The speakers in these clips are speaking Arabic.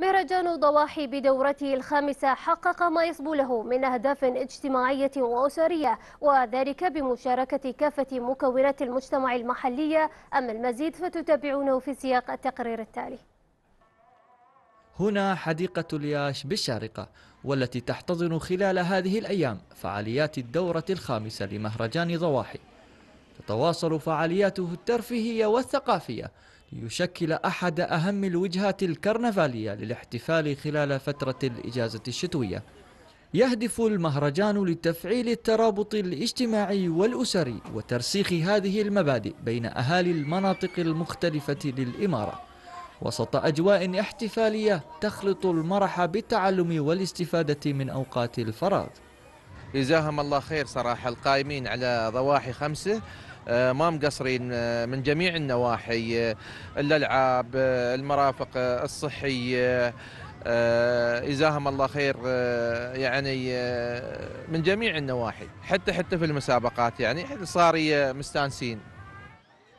مهرجان ضواحي بدورته الخامسة حقق ما يصبو له من أهداف اجتماعية وأسرية وذلك بمشاركة كافة مكونات المجتمع المحلية أما المزيد فتتابعونه في سياق التقرير التالي هنا حديقة الياش بالشارقة والتي تحتضن خلال هذه الأيام فعاليات الدورة الخامسة لمهرجان ضواحي تتواصل فعالياته الترفيهية والثقافية ليشكل أحد أهم الوجهات الكرنفالية للاحتفال خلال فترة الإجازة الشتوية يهدف المهرجان لتفعيل الترابط الاجتماعي والأسري وترسيخ هذه المبادئ بين أهالي المناطق المختلفة للإمارة وسط أجواء احتفالية تخلط المرح بالتعلم والاستفادة من أوقات الفراغ جزاهم الله خير صراحة القائمين على ضواحي خمسة آه، ما مقصرين آه، من جميع النواحي آه، الالعاب المرافق الصحيه جزاهم الله خير يعني من جميع النواحي حتى حتى في المسابقات يعني صار مستانسين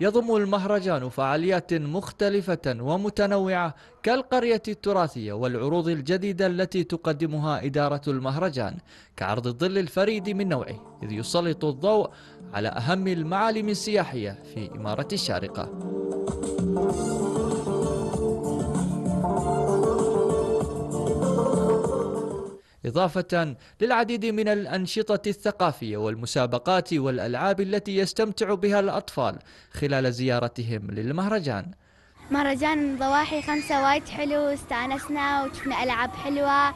يضم المهرجان فعاليات مختلفة ومتنوعة كالقرية التراثية والعروض الجديدة التي تقدمها إدارة المهرجان كعرض الظل الفريد من نوعه إذ يسلط الضوء على أهم المعالم السياحية في إمارة الشارقة إضافة للعديد من الأنشطة الثقافية والمسابقات والألعاب التي يستمتع بها الأطفال خلال زيارتهم للمهرجان مهرجان ضواحي خمسة وايد حلو استانسنا وشفنا ألعاب حلوة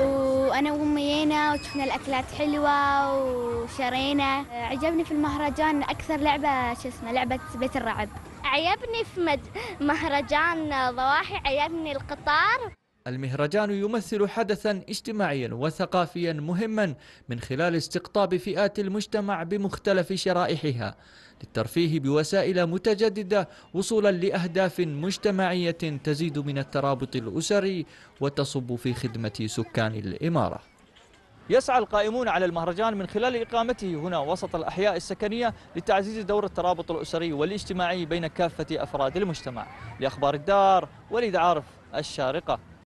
وأنا وأمي جينا وشفنا الأكلات حلوة وشرينا عجبني في المهرجان أكثر لعبة شو اسمه لعبة بيت الرعب عجبني في مهرجان ضواحي عجبني القطار المهرجان يمثل حدثا اجتماعيا وثقافيا مهما من خلال استقطاب فئات المجتمع بمختلف شرائحها للترفيه بوسائل متجددة وصولا لأهداف مجتمعية تزيد من الترابط الأسري وتصب في خدمة سكان الإمارة يسعى القائمون على المهرجان من خلال إقامته هنا وسط الأحياء السكنية لتعزيز دور الترابط الأسري والاجتماعي بين كافة أفراد المجتمع لأخبار الدار وليد عارف الشارقة